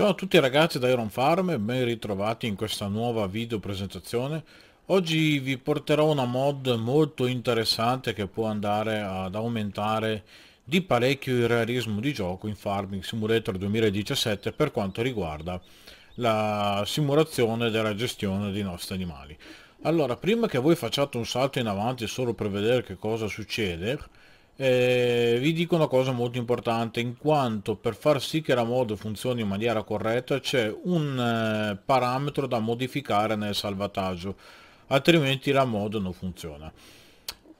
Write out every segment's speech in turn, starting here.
Ciao a tutti ragazzi da Iron Farm e ben ritrovati in questa nuova video presentazione. Oggi vi porterò una mod molto interessante che può andare ad aumentare di parecchio il realismo di gioco in Farming Simulator 2017 per quanto riguarda la simulazione della gestione dei nostri animali. Allora, prima che voi facciate un salto in avanti solo per vedere che cosa succede, eh, vi dico una cosa molto importante in quanto per far sì che la mod funzioni in maniera corretta c'è un eh, parametro da modificare nel salvataggio altrimenti la mod non funziona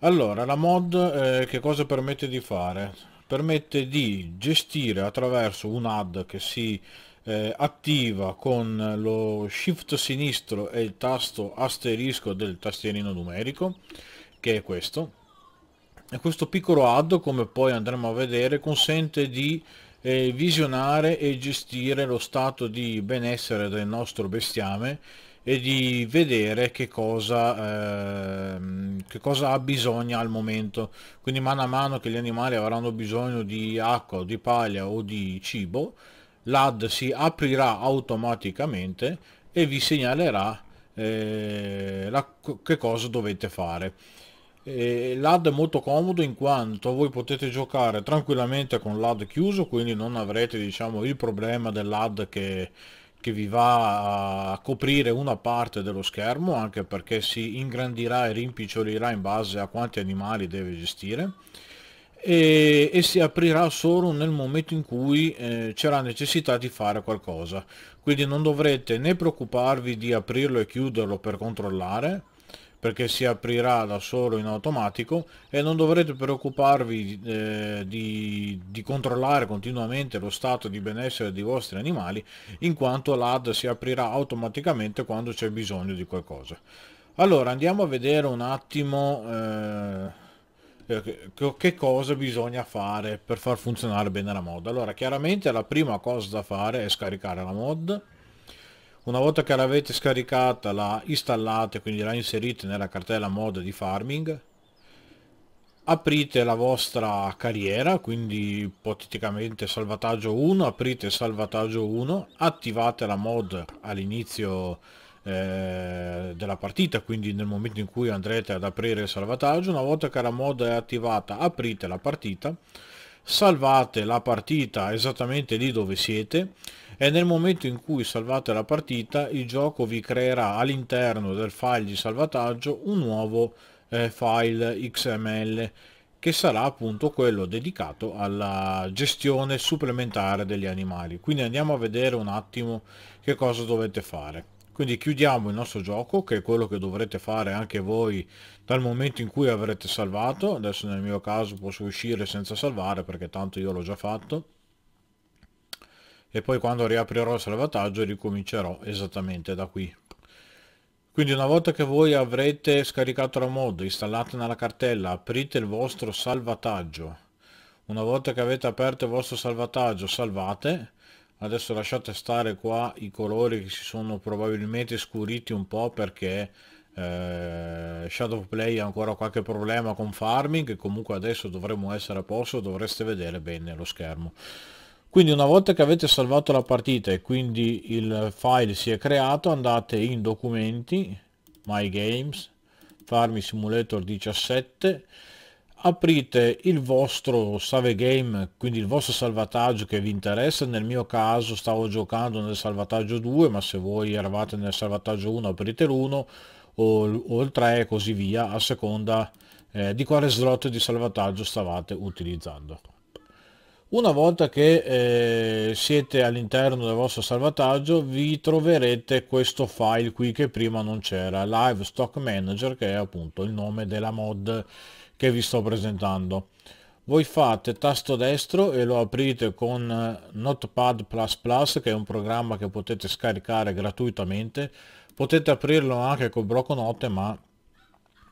allora la mod eh, che cosa permette di fare permette di gestire attraverso un add che si eh, attiva con lo shift sinistro e il tasto asterisco del tastierino numerico che è questo e questo piccolo add come poi andremo a vedere consente di eh, visionare e gestire lo stato di benessere del nostro bestiame e di vedere che cosa, eh, che cosa ha bisogno al momento quindi mano a mano che gli animali avranno bisogno di acqua di paglia o di cibo l'ad si aprirà automaticamente e vi segnalerà eh, la, che cosa dovete fare e l'AD è molto comodo in quanto voi potete giocare tranquillamente con l'AD chiuso, quindi non avrete diciamo, il problema dell'AD che, che vi va a coprire una parte dello schermo anche perché si ingrandirà e rimpicciolirà in base a quanti animali deve gestire e, e si aprirà solo nel momento in cui eh, c'è la necessità di fare qualcosa quindi non dovrete né preoccuparvi di aprirlo e chiuderlo per controllare perché si aprirà da solo in automatico e non dovrete preoccuparvi eh, di, di, controllare continuamente lo stato di benessere dei vostri animali in quanto l'AD si aprirà automaticamente quando c'è bisogno di qualcosa. Allora andiamo a vedere un attimo eh, eh che cosa bisogna fare per far funzionare bene la mod. Allora chiaramente la prima cosa da fare è scaricare la mod una volta che l'avete scaricata la installate quindi la inserite nella cartella mod di farming aprite la vostra carriera quindi ipoteticamente salvataggio 1 aprite salvataggio 1 attivate la mod all'inizio eh, della partita quindi nel momento in cui andrete ad aprire il salvataggio una volta che la mod è attivata aprite la partita salvate la partita esattamente lì dove siete e nel momento in cui salvate la partita il gioco vi creerà all'interno del file di salvataggio un nuovo eh, file XML che sarà appunto quello dedicato alla gestione supplementare degli animali. Quindi andiamo a vedere un attimo che cosa dovete fare. Quindi chiudiamo il nostro gioco, che è quello che dovrete fare anche voi dal momento in cui avrete salvato. Adesso nel mio caso posso uscire senza salvare perché tanto io l'ho già fatto e poi quando riaprirò il salvataggio ricomincerò esattamente da qui. Quindi una volta che voi avrete scaricato la mod, installata nella cartella, aprite il vostro salvataggio. Una volta che avete aperto il vostro salvataggio, salvate. Adesso lasciate stare qua i colori che si sono probabilmente scuriti un po' perché eh, Play ha ancora qualche problema con farming, comunque adesso dovremmo essere a posto, dovreste vedere bene lo schermo quindi una volta che avete salvato la partita e quindi il file si è creato andate in documenti my games farmi simulator 17 aprite il vostro save game quindi il vostro salvataggio che vi interessa nel mio caso stavo giocando nel salvataggio 2 ma se voi eravate nel salvataggio 1 aprite l'1 o, il 3 e così via a seconda eh, di quale slot di salvataggio stavate utilizzando una volta che eh, siete all'interno del vostro salvataggio vi troverete questo file qui che prima non c'era, Live Stock Manager che è appunto il nome della mod che vi sto presentando. Voi fate tasto destro e lo aprite con eh, Notepad++ che è un programma che potete scaricare gratuitamente, potete aprirlo anche con Broconote ma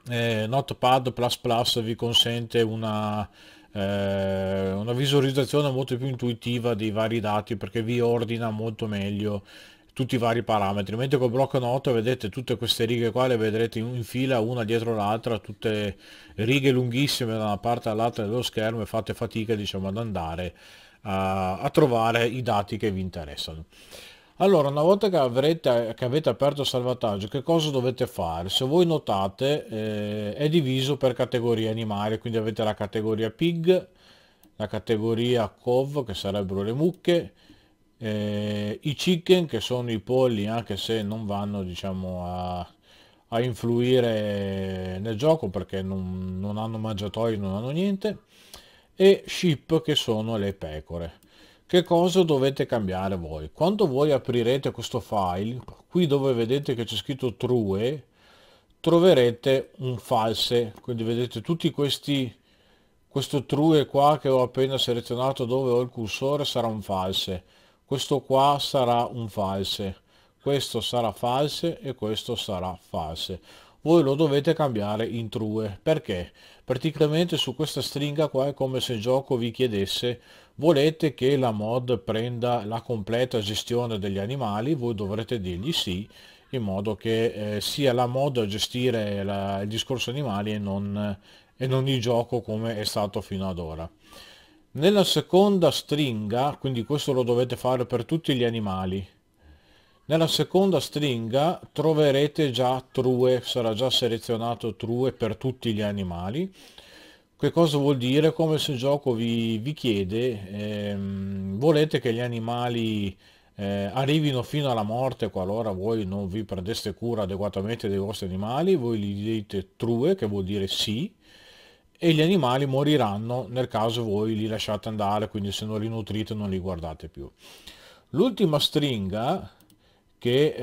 eh, Notepad++ vi consente una eh, una visualizzazione molto più intuitiva dei vari dati perché vi ordina molto meglio tutti i vari parametri mentre con Block Note vedete tutte queste righe qua le vedrete in fila una dietro l'altra tutte righe lunghissime da una parte all'altra dello schermo e fate fatica diciamo ad andare a, a trovare i dati che vi interessano allora, una volta che avrete, che avete aperto il salvataggio, che cosa dovete fare? Se voi notate, eh, è diviso per categorie animali, quindi avete la categoria pig, la categoria cov, che sarebbero le mucche, eh, i chicken, che sono i polli, anche se non vanno, diciamo, a, a influire nel gioco, perché non, non hanno mangiatoi, non hanno niente, e sheep, che sono le pecore. Che cosa dovete cambiare voi? Quando voi aprirete questo file, qui dove vedete che c'è scritto true, troverete un false, quindi vedete tutti questi, questo true qua che ho appena selezionato dove ho il cursore sarà un false, questo qua sarà un false, questo sarà false e questo sarà false voi lo dovete cambiare in true perché praticamente su questa stringa qua è come se il gioco vi chiedesse volete che la mod prenda la completa gestione degli animali voi dovrete dirgli sì in modo che eh, sia la mod a gestire la, il discorso animali e non, e non il gioco come è stato fino ad ora nella seconda stringa quindi questo lo dovete fare per tutti gli animali nella seconda stringa troverete già true, sarà già selezionato true per tutti gli animali. Che cosa vuol dire? Come se il gioco vi, vi chiede, ehm, volete che gli animali eh, arrivino fino alla morte qualora voi non vi prendeste cura adeguatamente dei vostri animali, voi gli dite true, che vuol dire sì, e gli animali moriranno nel caso voi li lasciate andare, quindi se non li nutrite non li guardate più. L'ultima stringa che è,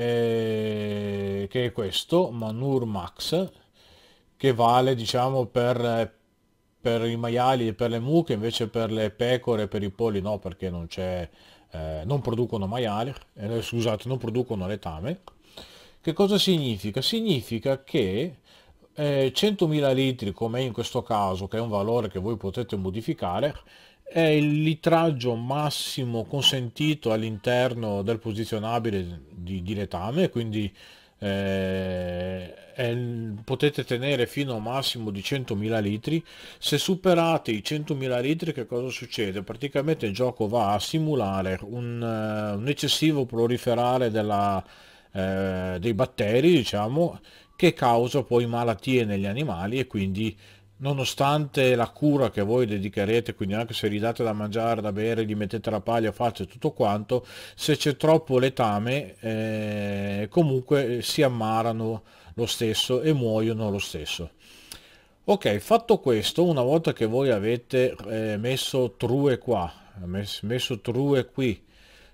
eh, che è questo, Manur Max, che vale diciamo per, per i maiali e per le mucche, invece per le pecore e per i polli no, perché non c'è... Eh, non producono maiali, eh, scusate, non producono letame. Che cosa significa? Significa che eh, 100.000 litri, come in questo caso, che è un valore che voi potete modificare, è il litraggio massimo consentito all'interno del posizionabile di, di letame, quindi eh, il, potete tenere fino a massimo di 100.000 litri. Se superate i 100.000 litri che cosa succede? Praticamente il gioco va a simulare un, eh, un eccessivo proliferare della, eh, dei batteri, diciamo, che causa poi malattie negli animali e quindi nonostante la cura che voi dedicherete, quindi anche se gli date da mangiare, da bere, gli mettete la paglia, faccia tutto quanto, se c'è troppo letame eh, comunque eh, si ammarano lo stesso e muoiono lo stesso. Ok, fatto questo, una volta che voi avete eh, messo true qua, messo true qui,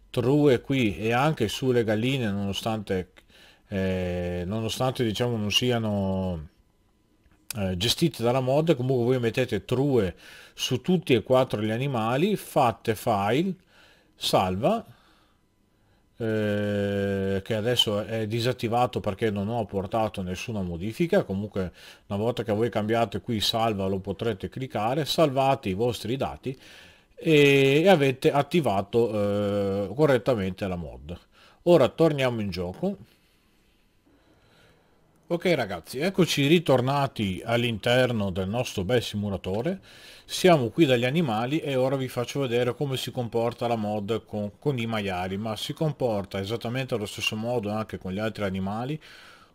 true qui e anche sulle galline, nonostante, eh, nonostante diciamo non siano eh, gestite dalla mod comunque voi mettete true su tutti e quattro gli animali fate file salva eh, che adesso è disattivato perché non ho portato nessuna modifica comunque una volta che voi cambiate qui salva lo potrete cliccare salvate i vostri dati e avete attivato eh, correttamente la mod ora torniamo in gioco Ok ragazzi, eccoci ritornati all'interno del nostro bel simulatore. Siamo qui dagli animali e ora vi faccio vedere come si comporta la mod con, con i maiali, ma si comporta esattamente allo stesso modo anche con gli altri animali,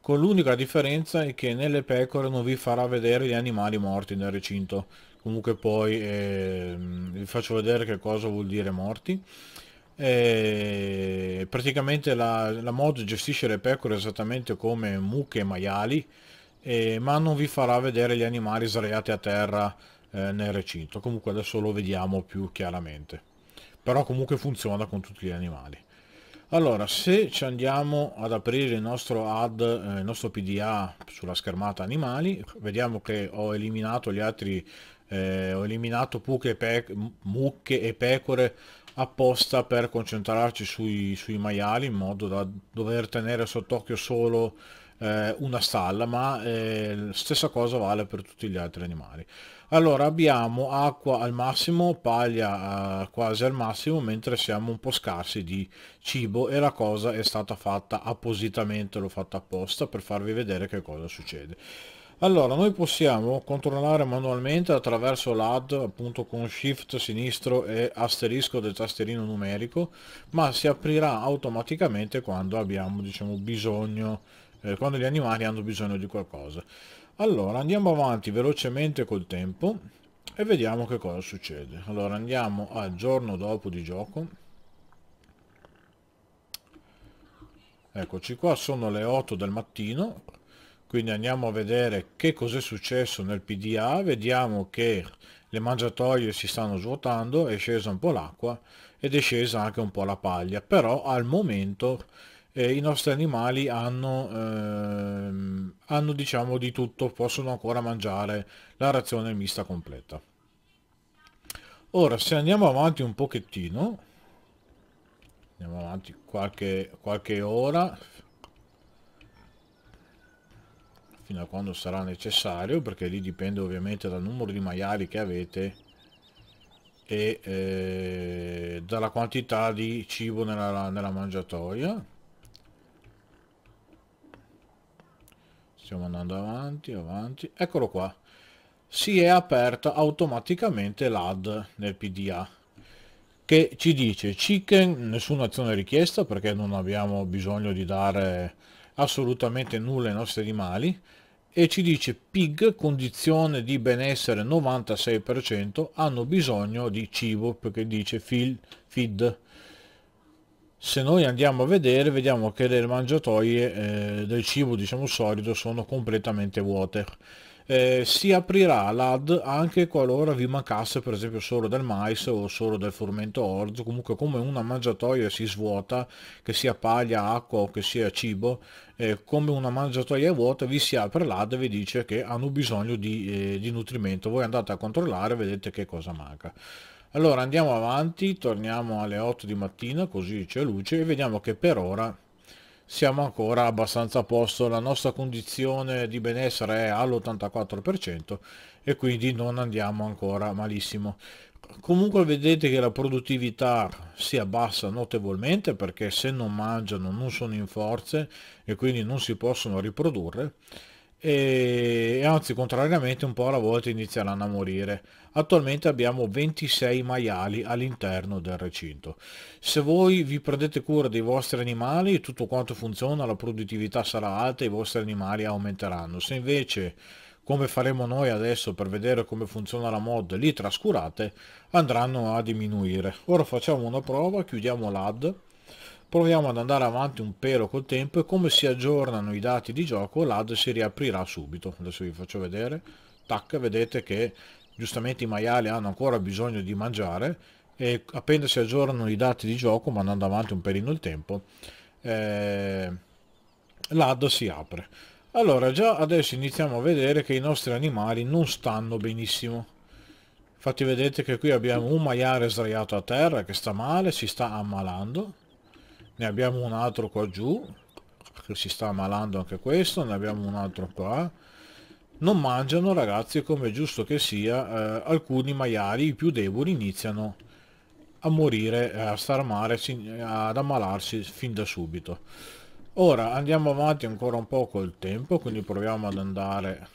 con l'unica differenza è che nelle pecore non vi farà vedere gli animali morti nel recinto. Comunque poi eh, vi faccio vedere che cosa vuol dire morti praticamente la, la mod gestisce le pecore esattamente come mucche e maiali, eh, ma non vi farà vedere gli animali sdraiati a terra eh, nel recinto. Comunque adesso lo vediamo più chiaramente. Però comunque funziona con tutti gli animali. Allora, se ci andiamo ad aprire il nostro ad, eh, il nostro PDA sulla schermata animali, vediamo che ho eliminato gli altri, eh, ho eliminato mucche e pecore apposta per concentrarci sui, sui maiali in modo da dover tenere sott'occhio solo eh, una stalla, ma eh, stessa cosa vale per tutti gli altri animali. Allora abbiamo acqua al massimo, paglia eh, quasi al massimo, mentre siamo un po' scarsi di cibo e la cosa è stata fatta appositamente, l'ho fatta apposta per farvi vedere che cosa succede. Allora, noi possiamo controllare manualmente attraverso l'AD, appunto con Shift sinistro e asterisco del tasterino numerico, ma si aprirà automaticamente quando abbiamo, diciamo, bisogno, eh, quando gli animali hanno bisogno di qualcosa. Allora, andiamo avanti velocemente col tempo e vediamo che cosa succede. Allora, andiamo al giorno dopo di gioco. Eccoci qua, sono le 8 del mattino quindi andiamo a vedere che cos'è successo nel PDA, vediamo che le mangiatoie si stanno svuotando, è scesa un po' l'acqua ed è scesa anche un po' la paglia, però al momento eh, i nostri animali hanno, ehm, hanno diciamo di tutto, possono ancora mangiare la razione mista completa. Ora se andiamo avanti un pochettino, andiamo avanti qualche, qualche ora, fino a quando sarà necessario perché lì dipende ovviamente dal numero di maiali che avete e eh, dalla quantità di cibo nella, nella mangiatoia stiamo andando avanti avanti eccolo qua si è aperta automaticamente l'ad nel pda che ci dice chicken nessuna azione richiesta perché non abbiamo bisogno di dare assolutamente nulla ai nostri animali e ci dice pig condizione di benessere 96% hanno bisogno di cibo perché dice feed se noi andiamo a vedere vediamo che le mangiatoie eh, del cibo diciamo solido sono completamente vuote eh, si aprirà l'AD anche qualora vi mancasse per esempio solo del mais o solo del formento orzo, comunque come una mangiatoia si svuota, che sia paglia, acqua o che sia cibo, eh, come una mangiatoia vuota vi si apre l'AD e vi dice che hanno bisogno di, eh, di nutrimento, voi andate a controllare e vedete che cosa manca. Allora andiamo avanti, torniamo alle 8 di mattina così c'è luce e vediamo che per ora siamo ancora abbastanza a posto, la nostra condizione di benessere è all'84% e quindi non andiamo ancora malissimo. Comunque vedete che la produttività si abbassa notevolmente perché se non mangiano non sono in forze e quindi non si possono riprodurre e anzi contrariamente un po' alla volta inizieranno a morire. Attualmente abbiamo 26 maiali all'interno del recinto. Se voi vi prendete cura dei vostri animali, tutto quanto funziona, la produttività sarà alta e i vostri animali aumenteranno. Se invece come faremo noi adesso per vedere come funziona la mod, li trascurate, andranno a diminuire. Ora facciamo una prova, chiudiamo l'ad Proviamo ad andare avanti un pelo col tempo e come si aggiornano i dati di gioco l'ad si riaprirà subito. Adesso vi faccio vedere. Tac, vedete che giustamente i maiali hanno ancora bisogno di mangiare e appena si aggiornano i dati di gioco, ma andando avanti un pelino il tempo, eh, l'ad si apre. Allora, già adesso iniziamo a vedere che i nostri animali non stanno benissimo. Infatti vedete che qui abbiamo un maiale sdraiato a terra che sta male, si sta ammalando ne abbiamo un altro qua giù che si sta ammalando anche questo ne abbiamo un altro qua non mangiano ragazzi come è giusto che sia eh, alcuni maiali più deboli iniziano a morire eh, a star starmare ad ammalarsi fin da subito ora andiamo avanti ancora un po' col tempo quindi proviamo ad andare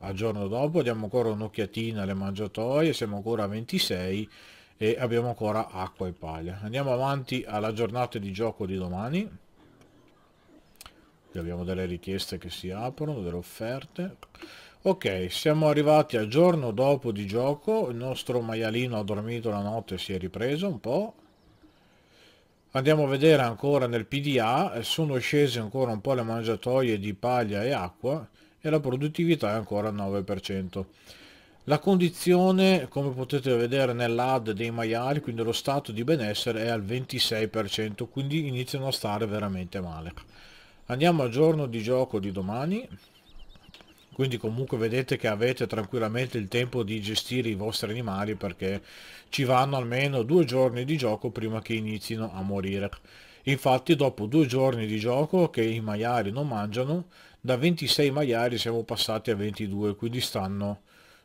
al giorno dopo diamo ancora un'occhiatina alle mangiatoie siamo ancora a 26 e abbiamo ancora acqua e paglia. Andiamo avanti alla giornata di gioco di domani. Qui abbiamo delle richieste che si aprono, delle offerte. Ok, siamo arrivati al giorno dopo di gioco, il nostro maialino ha dormito la notte e si è ripreso un po'. Andiamo a vedere ancora nel PDA, sono scese ancora un po' le mangiatoie di paglia e acqua e la produttività è ancora al 9%. La condizione, come potete vedere nell'AD dei maiali, quindi lo stato di benessere è al 26%, quindi iniziano a stare veramente male. Andiamo al giorno di gioco di domani, quindi comunque vedete che avete tranquillamente il tempo di gestire i vostri animali perché ci vanno almeno due giorni di gioco prima che inizino a morire. Infatti dopo due giorni di gioco che i maiali non mangiano, da 26 maiali siamo passati a 22, quindi stanno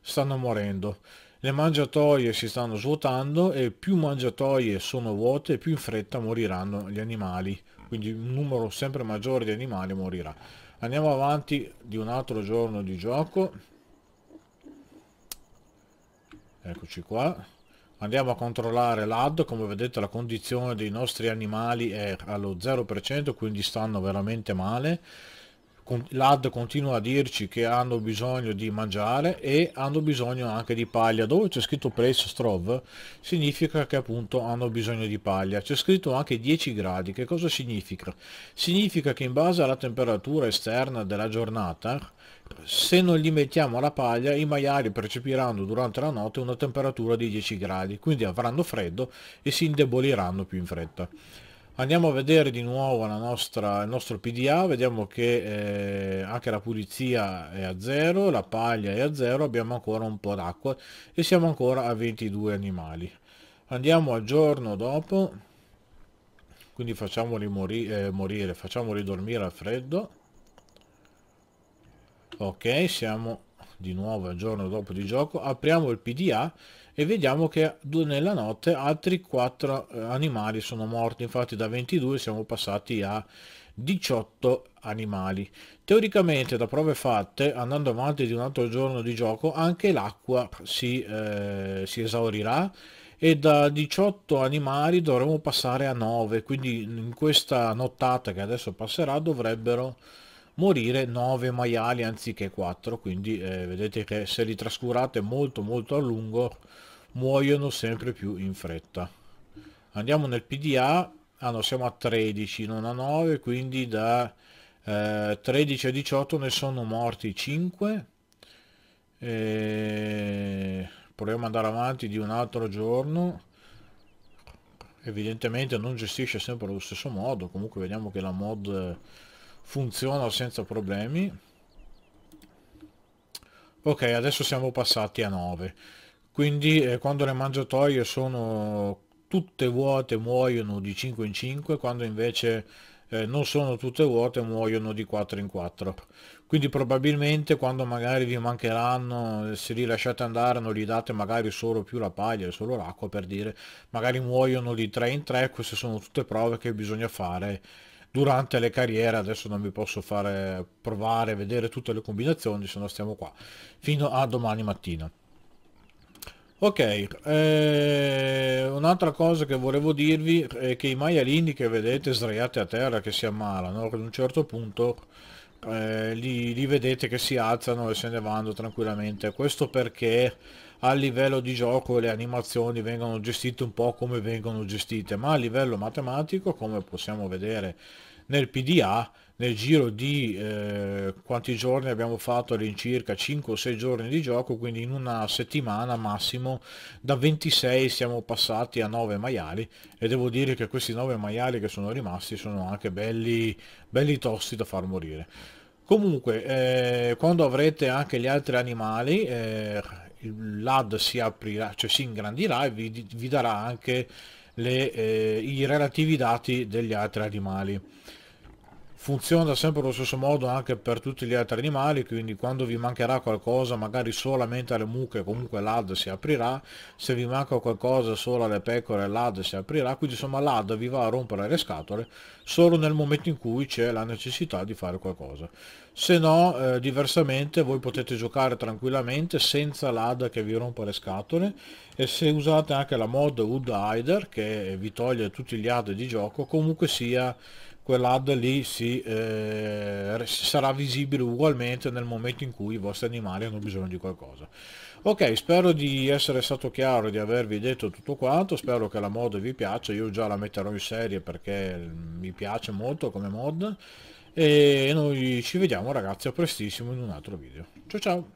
stanno morendo. Le mangiatoie si stanno svuotando e più mangiatoie sono vuote più in fretta moriranno gli animali. Quindi un numero sempre maggiore di animali morirà. Andiamo avanti di un altro giorno di gioco. Eccoci qua. Andiamo a controllare l'AD, come vedete la condizione dei nostri animali è allo 0%, quindi stanno veramente male l'AD continua a dirci che hanno bisogno di mangiare e hanno bisogno anche di paglia dove c'è scritto place strove significa che appunto hanno bisogno di paglia c'è scritto anche 10 gradi che cosa significa significa che in base alla temperatura esterna della giornata se non gli mettiamo la paglia i maiali percepiranno durante la notte una temperatura di 10 gradi quindi avranno freddo e si indeboliranno più in fretta Andiamo a vedere di nuovo la nostra, il nostro PDA, vediamo che eh, anche la pulizia è a zero, la paglia è a zero, abbiamo ancora un po' d'acqua e siamo ancora a 22 animali. Andiamo al giorno dopo, quindi facciamoli mori eh, morire, facciamoli dormire al freddo. Ok, siamo di nuovo il giorno dopo di gioco, apriamo il PDA e vediamo che nella notte altri 4 eh, animali sono morti, infatti da 22 siamo passati a 18 animali. Teoricamente da prove fatte, andando avanti di un altro giorno di gioco, anche l'acqua si, eh, si esaurirà e da 18 animali dovremo passare a 9 quindi in questa nottata che adesso passerà dovrebbero morire 9 maiali anziché 4, quindi eh, vedete che se li trascurate molto molto a lungo muoiono sempre più in fretta. Andiamo nel PDA, ah no siamo a 13, non a 9, quindi da eh, 13 a 18 ne sono morti 5. E... Proviamo ad andare avanti di un altro giorno evidentemente non gestisce sempre allo stesso modo comunque vediamo che la mod funziona senza problemi ok adesso siamo passati a 9 quindi eh, quando le mangiatoie sono tutte vuote muoiono di 5 in 5 quando invece eh, non sono tutte vuote muoiono di 4 in 4 quindi probabilmente quando magari vi mancheranno eh, se li lasciate andare non gli date magari solo più la paglia solo l'acqua per dire magari muoiono di 3 in 3 queste sono tutte prove che bisogna fare durante le carriere adesso non vi posso fare provare vedere tutte le combinazioni se no stiamo qua fino a domani mattina ok eh, un'altra cosa che volevo dirvi è che i maialini che vedete sdraiati a terra che si ammalano ad un certo punto eh, li, li, vedete che si alzano e se ne vanno tranquillamente questo perché a livello di gioco le animazioni vengono gestite un po' come vengono gestite ma a livello matematico come possiamo vedere nel PDA nel giro di eh, quanti giorni abbiamo fatto all'incirca 5 o 6 giorni di gioco quindi in una settimana massimo da 26 siamo passati a 9 maiali e devo dire che questi 9 maiali che sono rimasti sono anche belli, belli tosti da far morire comunque eh, quando avrete anche gli altri animali eh, l'ad si aprirà cioè si ingrandirà e vi, vi darà anche le, eh, i relativi dati degli altri animali funziona sempre allo stesso modo anche per tutti gli altri animali quindi quando vi mancherà qualcosa magari solamente alle mucche comunque l'ad si aprirà se vi manca qualcosa solo alle pecore l'ad si aprirà quindi insomma l'ad vi va a rompere le scatole solo nel momento in cui c'è la necessità di fare qualcosa se no eh, diversamente voi potete giocare tranquillamente senza l'AD che vi rompa le scatole e se usate anche la mod Wood Hider che vi toglie tutti gli AD di gioco comunque sia quell'ad lì si, eh, sarà visibile ugualmente nel momento in cui i vostri animali hanno bisogno di qualcosa. Ok, spero di essere stato chiaro di avervi detto tutto quanto, spero che la mod vi piaccia, io già la metterò in serie perché mi piace molto come mod e noi ci vediamo ragazzi a prestissimo in un altro video. Ciao ciao!